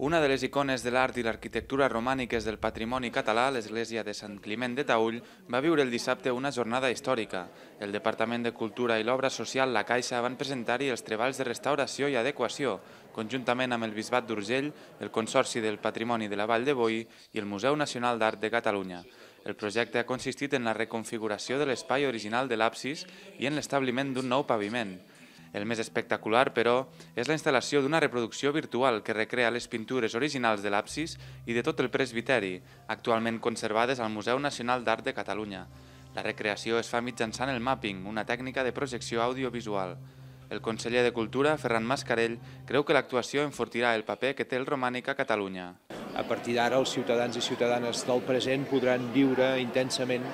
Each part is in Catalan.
Una de les icones de l'art i l'arquitectura romàniques del patrimoni català, l'església de Sant Climent de Taüll, va viure el dissabte una jornada històrica. El Departament de Cultura i l'Obra Social La Caixa van presentar-hi els treballs de restauració i adequació, conjuntament amb el Bisbat d'Urgell, el Consorci del Patrimoni de la Vall de Boí i el Museu Nacional d'Art de Catalunya. El projecte ha consistit en la reconfiguració de l'espai original de l'absis i en l'establiment d'un nou paviment. El més espectacular, però, és la instal·lació d'una reproducció virtual que recrea les pintures originals de l'absis i de tot el presbiteri, actualment conservades al Museu Nacional d'Art de Catalunya. La recreació es fa mitjançant el mapping, una tècnica de projecció audiovisual. El conseller de Cultura, Ferran Mascarell, creu que l'actuació enfortirà el paper que té el romànic a Catalunya. A partir d'ara, els ciutadans i ciutadanes del present podran viure intensament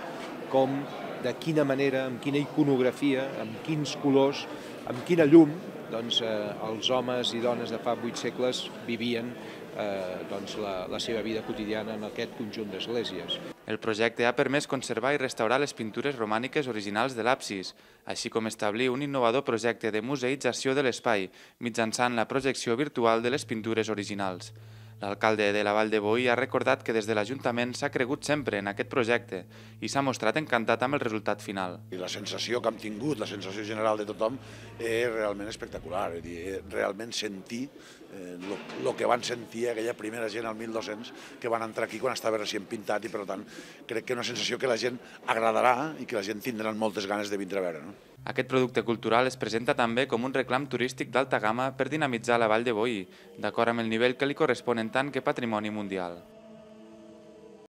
com de quina manera, amb quina iconografia, amb quins colors, amb quina llum doncs, eh, els homes i dones de fa vuit segles vivien eh, doncs, la, la seva vida quotidiana en aquest conjunt d'esglésies. El projecte ha permès conservar i restaurar les pintures romàniques originals de l'absis, així com establir un innovador projecte de museïtzació de l'espai mitjançant la projecció virtual de les pintures originals. L'alcalde de la Vall de Boí ha recordat que des de l'Ajuntament s'ha cregut sempre en aquest projecte i s'ha mostrat encantat amb el resultat final. I la sensació que hem tingut, la sensació general de tothom, és realment espectacular. És dir, realment sentir el eh, que van sentir aquella primera gent al 1200 que van entrar aquí quan estava recient pintat i per tant crec que és una sensació que la gent agradarà i que la gent tindrà moltes ganes de vindre a veure. No? Aquest producte cultural es presenta també com un reclam turístic d'alta gamma per dinamitzar la Vall de Boí, d'acord amb el nivell que li correspon en tant que patrimoni mundial.